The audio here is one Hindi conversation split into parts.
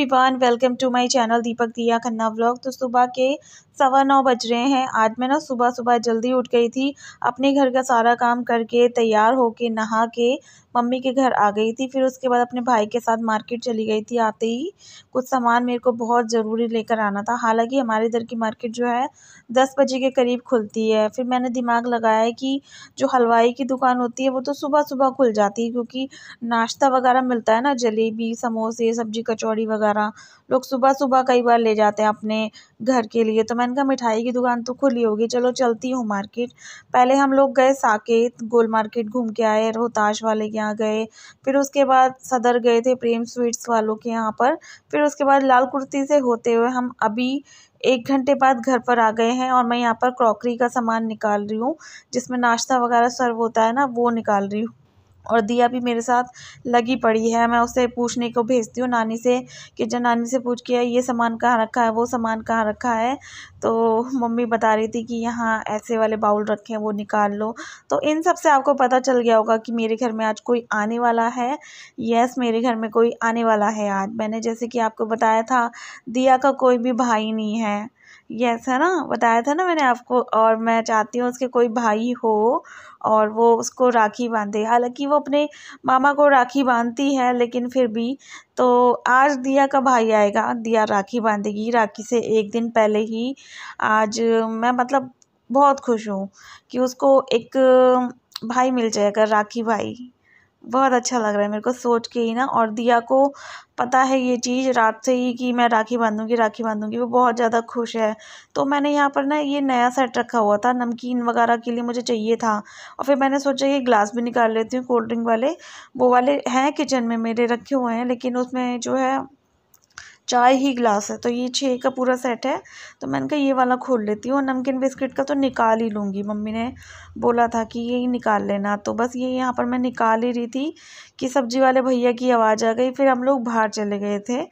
Everyone welcome to my channel Deepak Diya Khanna vlog तो सुबह के सवा नौ बज रहे हैं आज मैं ना सुबह सुबह जल्दी उठ गई थी अपने घर का सारा काम करके तैयार होके नहा के मम्मी के घर आ गई थी फिर उसके बाद अपने भाई के साथ मार्केट चली गई थी आते ही कुछ सामान मेरे को बहुत ज़रूरी लेकर आना था हालांकि हमारे इधर की मार्केट जो है दस बजे के करीब खुलती है फिर मैंने दिमाग लगाया कि जो हलवाई की दुकान होती है वो तो सुबह सुबह खुल जाती है क्योंकि नाश्ता वगैरह मिलता है ना जलेबी समोसे सब्जी कचौड़ी वगैरह लोग सुबह सुबह कई बार ले जाते हैं अपने घर के लिए तो मैंने मैंने कहा मिठाई की दुकान तो खुली होगी चलो चलती हूँ मार्केट पहले हम लोग गए साकेत गोल मार्केट घूम के आए रोहताश वाले के यहाँ गए फिर उसके बाद सदर गए थे प्रेम स्वीट्स वालों के यहाँ पर फिर उसके बाद लाल कुर्ती से होते हुए हम अभी एक घंटे बाद घर पर आ गए हैं और मैं यहाँ पर क्रॉकरी का सामान निकाल रही हूँ जिसमें नाश्ता वगैरह सर्व होता है ना वो निकाल रही हूँ और दिया भी मेरे साथ लगी पड़ी है मैं उसे पूछने को भेजती हूँ नानी से कि जब नानी से पूछ के ये सामान कहाँ रखा है वो सामान कहाँ रखा है तो मम्मी बता रही थी कि यहाँ ऐसे वाले बाउल रखे हैं वो निकाल लो तो इन सब से आपको पता चल गया होगा कि मेरे घर में आज कोई आने वाला है यस मेरे घर में कोई आने वाला है आज मैंने जैसे कि आपको बताया था दिया का कोई भी भाई नहीं है यस है ना बताया था ना मैंने आपको और मैं चाहती हूँ उसके कोई भाई हो और वो उसको राखी बांधे हालांकि वो अपने मामा को राखी बांधती है लेकिन फिर भी तो आज दिया का भाई आएगा दिया राखी बांधेगी राखी से एक दिन पहले ही आज मैं मतलब बहुत खुश हूँ कि उसको एक भाई मिल जाएगा राखी भाई बहुत अच्छा लग रहा है मेरे को सोच के ही ना और दिया को पता है ये चीज़ रात से ही कि मैं राखी बांधूंगी राखी बांधूंगी वो बहुत ज़्यादा खुश है तो मैंने यहाँ पर ना ये नया सेट रखा हुआ था नमकीन वगैरह के लिए मुझे चाहिए था और फिर मैंने सोचा ये ग्लास भी निकाल लेती हूँ कोल्ड ड्रिंक वाले वो वाले हैं किचन में मेरे रखे हुए हैं लेकिन उसमें जो है चाय ही गिलास है तो ये छः का पूरा सेट है तो मैंने कहा ये वाला खोल लेती हूँ और नमकीन बिस्किट का तो निकाल ही लूँगी मम्मी ने बोला था कि यही निकाल लेना तो बस ये यहाँ पर मैं निकाल ही रही थी कि सब्जी वाले भैया की आवाज़ आ गई फिर हम लोग बाहर चले गए थे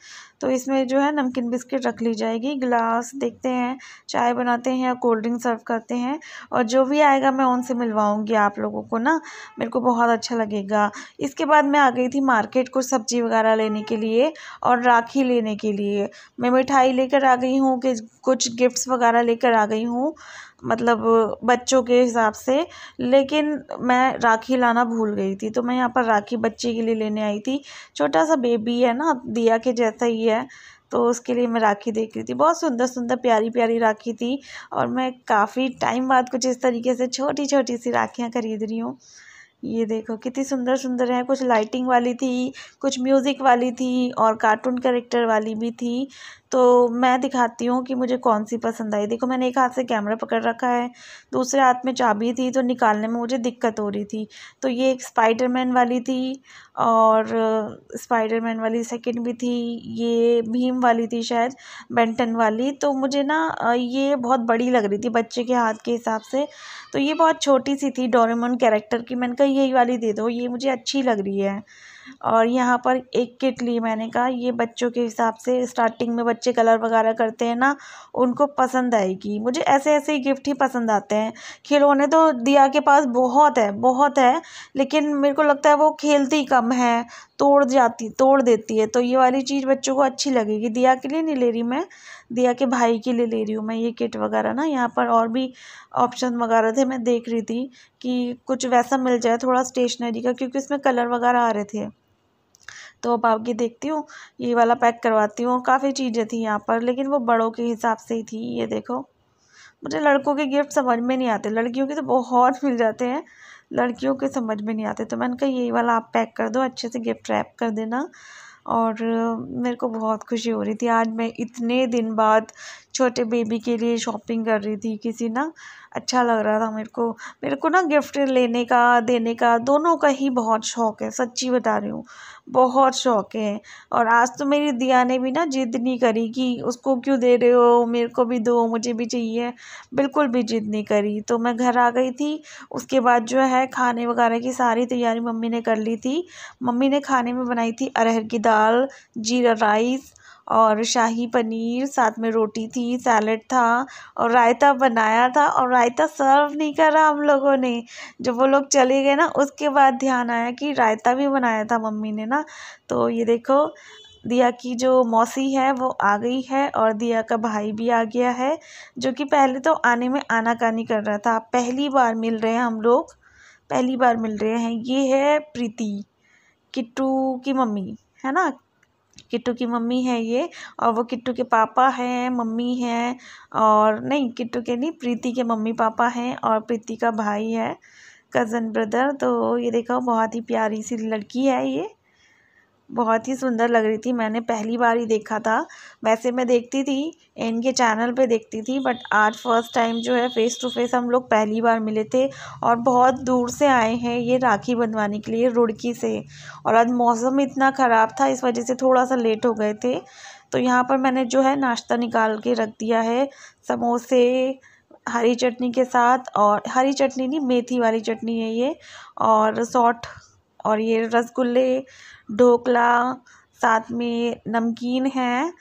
तो इसमें जो है नमकीन बिस्किट रख ली जाएगी गिलास देखते हैं चाय बनाते हैं या कोल्ड ड्रिंक सर्व करते हैं और जो भी आएगा मैं उनसे मिलवाऊंगी आप लोगों को ना मेरे को बहुत अच्छा लगेगा इसके बाद मैं आ गई थी मार्केट कुछ सब्ज़ी वगैरह लेने के लिए और राखी लेने के लिए मैं मिठाई लेकर आ गई हूँ कुछ गिफ्ट्स वगैरह लेकर आ गई हूँ मतलब बच्चों के हिसाब से लेकिन मैं राखी लाना भूल गई थी तो मैं यहाँ पर राखी बच्चे के लिए लेने आई थी छोटा सा बेबी है ना दिया के जैसा ही है तो उसके लिए मैं राखी देख रही थी बहुत सुंदर सुंदर प्यारी प्यारी राखी थी और मैं काफ़ी टाइम बाद कुछ इस तरीके से छोटी छोटी सी राखियाँ खरीद रही हूँ ये देखो कितनी सुंदर सुंदर है कुछ लाइटिंग वाली थी कुछ म्यूज़िक वाली थी और कार्टून करेक्टर वाली भी थी तो मैं दिखाती हूँ कि मुझे कौन सी पसंद आई देखो मैंने एक हाथ से कैमरा पकड़ रखा है दूसरे हाथ में चाबी थी तो निकालने में मुझे दिक्कत हो रही थी तो ये एक स्पाइडरमैन वाली थी और स्पाइडरमैन वाली सेकंड भी थी ये भीम वाली थी शायद बेंटन वाली तो मुझे ना ये बहुत बड़ी लग रही थी बच्चे के हाथ के हिसाब से तो ये बहुत छोटी सी थी डोरेमोन कैरेक्टर की मैंने कहा यही वाली दे दो ये मुझे अच्छी लग रही है और यहाँ पर एक किट ली मैंने कहा ये बच्चों के हिसाब से स्टार्टिंग में बच्चे कलर वगैरह करते हैं ना उनको पसंद आएगी मुझे ऐसे ऐसे ही गिफ्ट ही पसंद आते हैं खिलौने तो दिया के पास बहुत है बहुत है लेकिन मेरे को लगता है वो खेलती कम है तोड़ जाती तोड़ देती है तो ये वाली चीज़ बच्चों को अच्छी लगेगी दिया के लिए नहीं ले रही मैं दिया के भाई के लिए ले रही हूँ मैं ये किट वगैरह ना यहाँ पर और भी ऑप्शन वगैरह थे मैं देख रही थी कि कुछ वैसा मिल जाए थोड़ा स्टेशनरी का क्योंकि उसमें कलर वगैरह आ रहे थे तो अब आपकी देखती हूँ ये वाला पैक करवाती हूँ और काफ़ी चीज़ें थी यहाँ पर लेकिन वो बड़ों के हिसाब से ही थी ये देखो मुझे लड़कों के गिफ्ट समझ में नहीं आते लड़कियों के तो बहुत मिल जाते हैं लड़कियों के समझ में नहीं आते तो मैंने कहा यही वाला आप पैक कर दो अच्छे से गिफ्ट रैप कर देना और मेरे को बहुत खुशी हो रही थी आज मैं इतने दिन बाद छोटे बेबी के लिए शॉपिंग कर रही थी किसी ना अच्छा लग रहा था मेरे को मेरे को ना गिफ्ट लेने का देने का दोनों का ही बहुत शौक़ है सच्ची बता रही हूँ बहुत शौक़ है और आज तो मेरी दिया ने भी ना ज़िद नहीं करी कि उसको क्यों दे रहे हो मेरे को भी दो मुझे भी चाहिए बिल्कुल भी ज़िद नहीं करी तो मैं घर आ गई थी उसके बाद जो है खाने वगैरह की सारी तैयारी मम्मी ने कर ली थी मम्मी ने खाने में बनाई थी अरहर की दाल जीरा राइस और शाही पनीर साथ में रोटी थी सैलड था और रायता बनाया था और रायता सर्व नहीं करा हम लोगों ने जब वो लोग चले गए ना उसके बाद ध्यान आया कि रायता भी बनाया था मम्मी ने ना तो ये देखो दिया की जो मौसी है वो आ गई है और दिया का भाई भी आ गया है जो कि पहले तो आने में आनाकानी कर रहा था पहली बार मिल रहे हैं हम लोग पहली बार मिल रहे हैं ये है प्रीति किट्टू की मम्मी है ना किट्टू की मम्मी है ये और वो किट्टू के पापा हैं मम्मी हैं और नहीं किट्टू के नहीं प्रीति के मम्मी पापा हैं और प्रीति का भाई है कज़न ब्रदर तो ये देखो बहुत ही प्यारी सी लड़की है ये बहुत ही सुंदर लग रही थी मैंने पहली बार ही देखा था वैसे मैं देखती थी इनके चैनल पे देखती थी बट आज फर्स्ट टाइम जो है फ़ेस टू फेस हम लोग पहली बार मिले थे और बहुत दूर से आए हैं ये राखी बंधवाने के लिए रुड़की से और आज मौसम इतना ख़राब था इस वजह से थोड़ा सा लेट हो गए थे तो यहाँ पर मैंने जो है नाश्ता निकाल के रख दिया है समोसे हरी चटनी के साथ और हरी चटनी नहीं मेथी वाली चटनी है ये और सॉट और ये रसगुल्ले ढोकला साथ में नमकीन है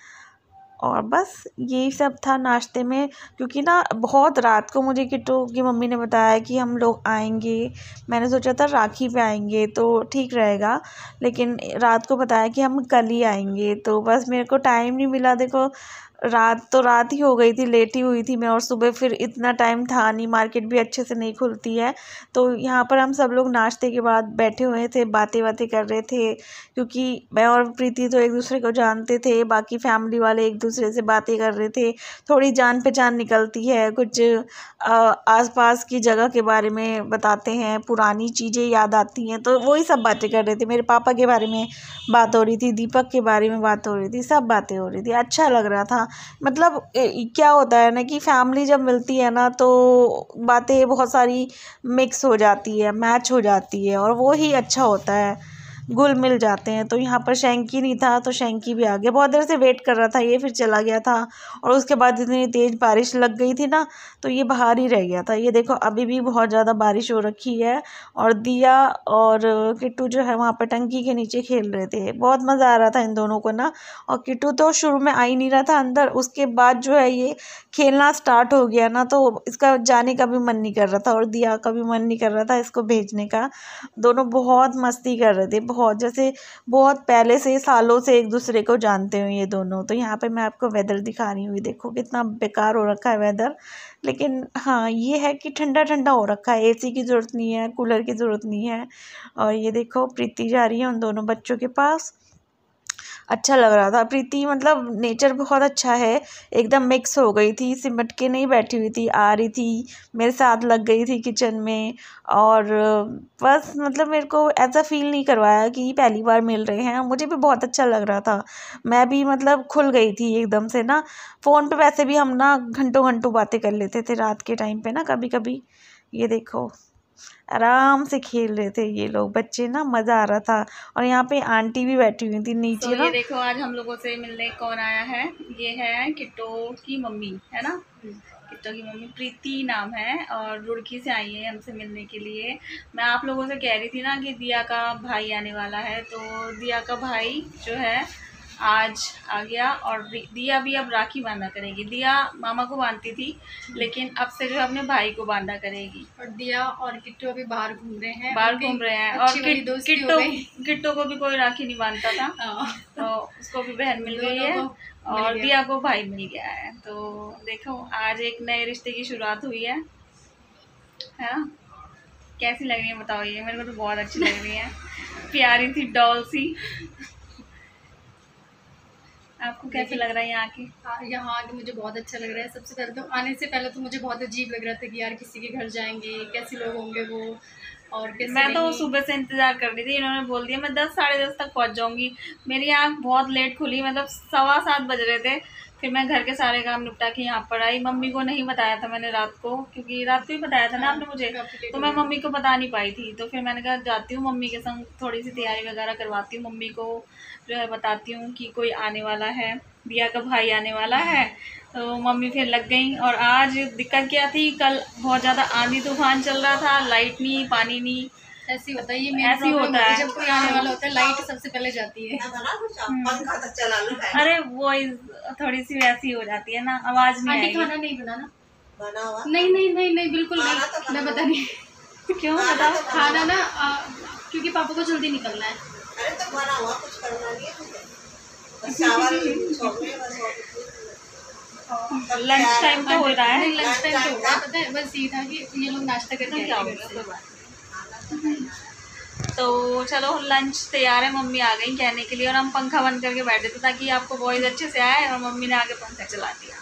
और बस यही सब था नाश्ते में क्योंकि ना बहुत रात को मुझे किटो की मम्मी ने बताया कि हम लोग आएंगे मैंने सोचा था राखी पे आएंगे तो ठीक रहेगा लेकिन रात को बताया कि हम कल ही आएंगे तो बस मेरे को टाइम नहीं मिला देखो रात तो रात ही हो गई थी लेटी हुई थी मैं और सुबह फिर इतना टाइम था नहीं मार्केट भी अच्छे से नहीं खुलती है तो यहाँ पर हम सब लोग नाश्ते के बाद बैठे हुए थे बातें बातें कर रहे थे क्योंकि मैं और प्रीति तो एक दूसरे को जानते थे बाकी फैमिली वाले एक दूसरे से बातें कर रहे थे थोड़ी जान पहचान निकलती है कुछ पास की जगह के बारे में बताते हैं पुरानी चीज़ें याद आती हैं तो वही सब बातें कर रहे थे मेरे पापा के बारे में बात हो रही थी दीपक के बारे में बात हो रही थी सब बातें हो रही थी अच्छा लग रहा था मतलब क्या होता है ना कि फैमिली जब मिलती है ना तो बातें बहुत सारी मिक्स हो जाती है मैच हो जाती है और वो ही अच्छा होता है गुल मिल जाते हैं तो यहाँ पर शेंकी नहीं था तो शेंकी भी आ गया बहुत देर से वेट कर रहा था ये फिर चला गया था और उसके बाद इतनी तेज़ बारिश लग गई थी ना तो ये बाहर ही रह गया था ये देखो अभी भी बहुत ज़्यादा बारिश हो रखी है और दिया और किट्टू जो है वहाँ पर टंकी के नीचे खेल रहे थे बहुत मज़ा आ रहा था इन दोनों को ना और किट्टू तो शुरू में आ ही नहीं रहा था अंदर उसके बाद जो है ये खेलना स्टार्ट हो गया ना तो इसका जाने का भी मन नहीं कर रहा था और दिया का भी मन नहीं कर रहा था इसको भेजने का दोनों बहुत मस्ती कर रहे थे बहुत जैसे बहुत पहले से सालों से एक दूसरे को जानते हुए ये दोनों तो यहाँ पे मैं आपको वेदर दिखा रही हूँ ये देखो कितना बेकार हो रखा है वेदर लेकिन हाँ ये है कि ठंडा ठंडा हो रखा है एसी की ज़रूरत नहीं है कूलर की ज़रूरत नहीं है और ये देखो प्रीति जा रही है उन दोनों बच्चों के पास अच्छा लग रहा था प्रीति मतलब नेचर बहुत अच्छा है एकदम मिक्स हो गई थी सिमट के नहीं बैठी हुई थी आ रही थी मेरे साथ लग गई थी किचन में और बस मतलब मेरे को ऐसा फील नहीं करवाया कि पहली बार मिल रहे हैं मुझे भी बहुत अच्छा लग रहा था मैं भी मतलब खुल गई थी एकदम से ना फ़ोन पे वैसे भी हम ना घंटों घंटों बातें कर लेते थे रात के टाइम पे ना कभी कभी ये देखो आराम से खेल रहे थे ये लोग बच्चे ना मज़ा आ रहा था और यहाँ पे आंटी भी बैठी हुई थी नीचे so, ना ये देखो आज हम लोगों से मिलने कौन आया है ये है किट्टो की मम्मी है ना किट्टो की मम्मी प्रीति नाम है और रुड़की से आई है हमसे मिलने के लिए मैं आप लोगों से कह रही थी ना कि दिया का भाई आने वाला है तो दिया का भाई जो है आज आ गया और दिया भी अब राखी बांधा करेगी दिया मामा को बांधती थी लेकिन अब से जो अपने भाई को बांधा करेगी और दिया और किट्टू अभी बाहर घूम रहे हैं बाहर घूम रहे हैं और किट्टू किट्टू को भी कोई राखी नहीं बांधता था हाँ। तो उसको भी बहन मिल गई है और दिया को भाई मिल गया है तो देखो आज एक नए रिश्ते की शुरुआत हुई है है ना कैसी लग रही है बताओ ये मेरे को तो बहुत अच्छी लग रही है प्यारी सी डॉल सी आपको कैसे लग रहा है यहाँ आके हाँ, यहाँ आके मुझे बहुत अच्छा लग रहा है सबसे पहले तो आने से पहले तो मुझे बहुत अजीब लग रहा था कि यार किसी के घर जाएंगे कैसे लोग होंगे वो और मैं तो सुबह से इंतज़ार कर रही थी इन्होंने बोल दिया मैं दस साढ़े दस तक पहुँच जाऊँगी मेरी आँख बहुत लेट खुली मतलब सवा सात बज रहे थे फिर मैं घर के सारे काम निपटा के यहाँ पर आई मम्मी को नहीं बताया था मैंने रात को क्योंकि रात को ही बताया था ना आपने मुझे तो मैं मम्मी को बता नहीं पाई थी तो फिर मैंने कहा जाती हूँ मम्मी के संग थोड़ी सी तैयारी वगैरह करवाती हूँ मम्मी को जो है बताती हूँ कि कोई आने वाला है बिया का भाई आने वाला है तो मम्मी फिर लग गई और आज दिक्कत क्या थी कल बहुत ज़्यादा आंधी तूफान चल रहा था लाइट नहीं पानी नहीं ऐसे होता है ये मेरा ऐसे होता है जब कोई आने वाला होता है लाइट सबसे पहले जाती है हम्म। तो अरे वो थोड़ी सी वैसी हो जाती है ना आवाज नहीं खाना नहीं बनाना नहीं नहीं नहीं नहीं बिल्कुल नहीं तो मैं बता नहीं क्यों बताओ तो खाना ना क्योंकि पापा को जल्दी निकलना है अरे तो बना हुआ कुछ करना नहीं है लंच टाइम तो हो रहा है लंच टाइम तो हो रहा है पता है बस ये था कि ये लोग नाश्ता करके क्या हो तो चलो लंच तैयार है मम्मी आ गई कहने के लिए और हम पंखा बंद करके बैठे थे ताकि आपको वॉइस अच्छे से आए और मम्मी ने आगे पंखा चला दिया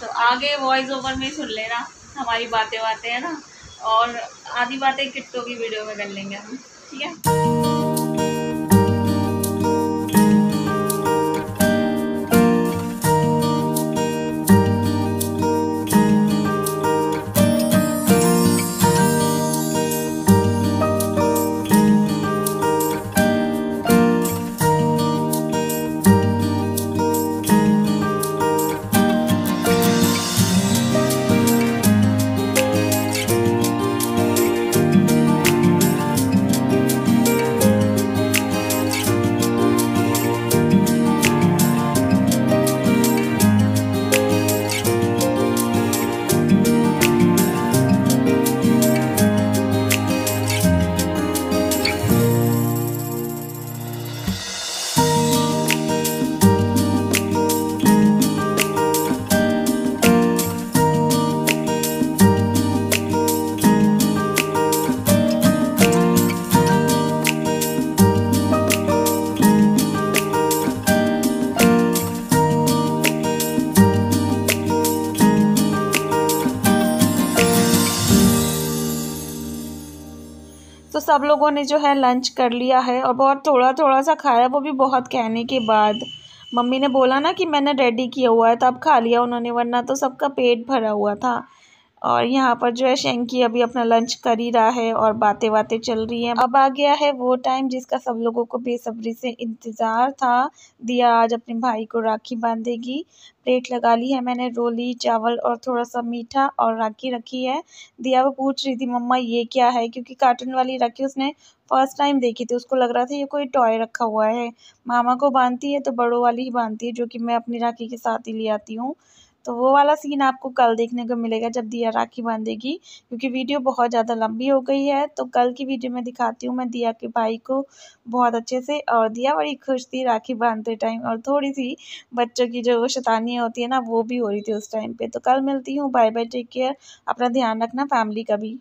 तो आगे वॉइस ओवर में सुन लेना हमारी बातें बातें है ना और आधी बातें किट्टो की वीडियो में कर लेंगे हम ठीक है सब लोगों ने जो है लंच कर लिया है और बहुत थोड़ा थोड़ा सा खाया वो भी बहुत कहने के बाद मम्मी ने बोला ना कि मैंने रेडी किया हुआ है तब खा लिया उन्होंने वरना तो सबका पेट भरा हुआ था और यहाँ पर जो है शेंकी अभी अपना लंच कर ही रहा है और बातें बातें चल रही हैं अब आ गया है वो टाइम जिसका सब लोगों को बेसब्री से इंतज़ार था दिया आज अपने भाई को राखी बांधेगी प्लेट लगा ली है मैंने रोली चावल और थोड़ा सा मीठा और राखी रखी है दिया वो पूछ रही थी मम्मा ये क्या है क्योंकि कार्टून वाली राखी उसने फर्स्ट टाइम देखी थी उसको लग रहा था ये कोई टॉय रखा हुआ है मामा को बांधती है तो बड़ों वाली ही बांधती है जो कि मैं अपनी राखी के साथ ही ले आती हूँ तो वो वाला सीन आपको कल देखने को मिलेगा जब दिया राखी बांधेगी क्योंकि वीडियो बहुत ज़्यादा लंबी हो गई है तो कल की वीडियो में दिखाती हूँ मैं दिया के भाई को बहुत अच्छे से और दिया बड़ी खुश थी राखी बांधते टाइम और थोड़ी सी बच्चों की जो शैतानियाँ होती है ना वो भी हो रही थी उस टाइम पर तो कल मिलती हूँ बाय बाय टेक केयर अपना ध्यान रखना फैमिली का भी